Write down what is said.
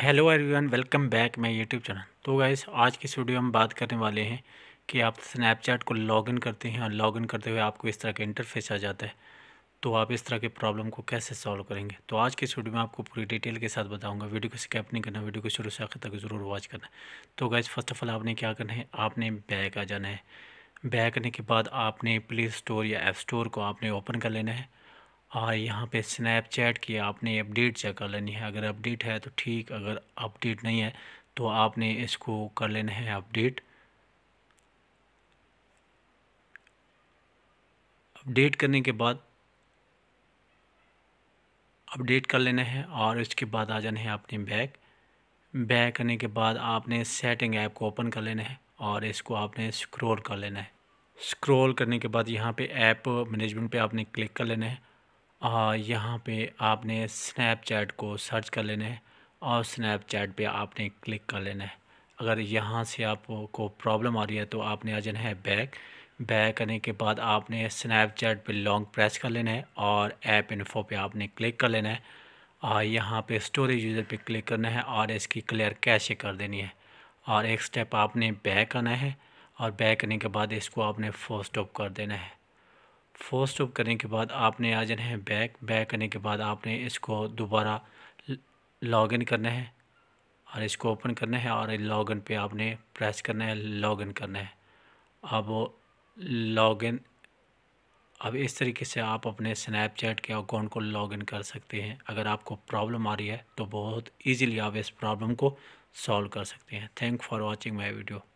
hello everyone welcome back my YouTube channel तो guys आज की स्टूडियो में बात करने वाले हैं कि आप स्नैपचैट को लॉगिन करते हैं और लॉगिन करते हुए आपको इस तरह का इंटरफेस आ जाता है तो आप इस तरह के प्रॉब्लम को कैसे सॉल्व करेंगे तो आज की स्टूडियो में आपको पूरी डिटेल के साथ बताऊंगा वीडियो को स्कैप नहीं करना वीडियो को शुरू से आखिर तक ज़रूर वॉच करना तो गाइज़ फर्स्ट ऑफ़ ऑल आपने क्या करना है आपने बैक आ जाना है बैक आने के बाद आपने प्ले स्टोर या एप स्टोर को आपने ओपन कर लेना है और हाँ, यहाँ पे स्नैपचैट की आपने अपडेट चेक कर लेनी है अगर अपडेट है तो ठीक अगर अपडेट नहीं है तो आपने इसको कर लेना है अपडेट अपडेट करने के बाद अपडेट कर लेना है और इसके बाद आ जाना है आपने बैक बैक करने के बाद आपने सेटिंग ऐप को ओपन कर लेना है और इसको आपने स्क्रॉल कर लेना है स्क्रॉल करने के बाद यहाँ पे ऐप मैनेजमेंट पे आपने क्लिक कर लेना है और यहाँ पे आपने स्नैपचैट को सर्च कर लेना है और स्नैपचैट पे आपने क्लिक कर लेना है अगर यहाँ से आपको प्रॉब्लम आ रही है तो आपने आ जाना है बैक बैक करने के बाद आपने स्नैपचैट पे लॉन्ग प्रेस कर लेना है और ऐप इन्फो पे आपने क्लिक कर लेना है और यहाँ पे स्टोरेज यूज़र पे क्लिक करना है और इसकी क्लियर कैसे कर देनी है और एक स्टेप आपने बैक आना है और बैक करने के बाद इसको आपने फोस्टॉप कर देना है फोर स्टॉप करने के बाद आपने आ जाना है बैक बैक करने के बाद आपने इसको दोबारा लॉगिन करना है और इसको ओपन करना है और लॉगिन पे आपने प्रेस करना है लॉगिन करना है अब लॉगिन अब इस तरीके से आप अपने स्नैपचैट के अकाउंट को लॉगिन कर सकते हैं अगर आपको प्रॉब्लम आ रही है तो बहुत इजीली आप इस प्रॉब्लम को सॉल्व कर सकते हैं thank for watching my video